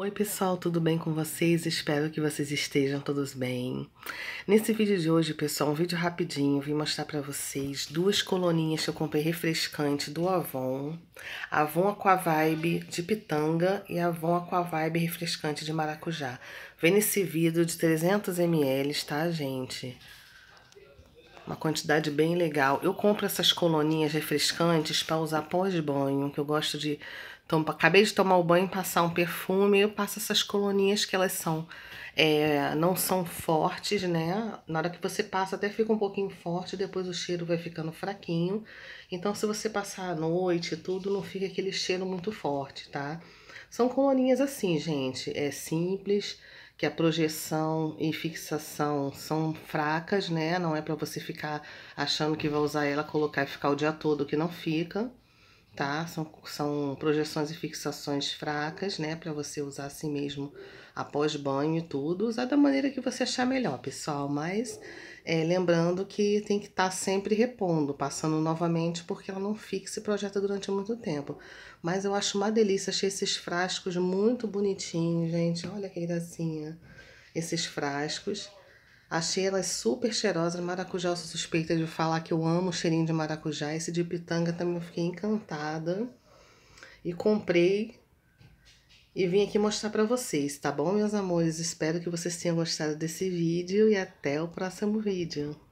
Oi pessoal, tudo bem com vocês? Espero que vocês estejam todos bem. Nesse vídeo de hoje, pessoal, um vídeo rapidinho, vim mostrar para vocês duas coloninhas que eu comprei refrescante do Avon. Avon Aquavibe de pitanga e Avon Aquavibe refrescante de maracujá. Vem nesse vidro de 300ml, tá, gente? Uma quantidade bem legal. Eu compro essas coloninhas refrescantes para usar pós-banho, que eu gosto de... Acabei de tomar o banho e passar um perfume, eu passo essas coloninhas que elas são... É, não são fortes, né? Na hora que você passa até fica um pouquinho forte, depois o cheiro vai ficando fraquinho. Então, se você passar à noite tudo, não fica aquele cheiro muito forte, tá? São coloninhas assim, gente. É simples que a projeção e fixação são fracas, né? Não é para você ficar achando que vai usar ela, colocar e ficar o dia todo, que não fica, tá? São, são projeções e fixações fracas, né? Para você usar assim mesmo após banho e tudo. Usar da maneira que você achar melhor, pessoal. Mas é, lembrando que tem que estar tá sempre repondo, passando novamente, porque ela não fica e projeta durante muito tempo. Mas eu acho uma delícia, achei esses frascos muito bonitinhos, gente. Olha que gracinha, esses frascos. Achei elas super cheirosas, maracujá, eu sou suspeita de falar que eu amo o cheirinho de maracujá. Esse de pitanga também eu fiquei encantada. E comprei e vim aqui mostrar para vocês, tá bom, meus amores? Espero que vocês tenham gostado desse vídeo e até o próximo vídeo.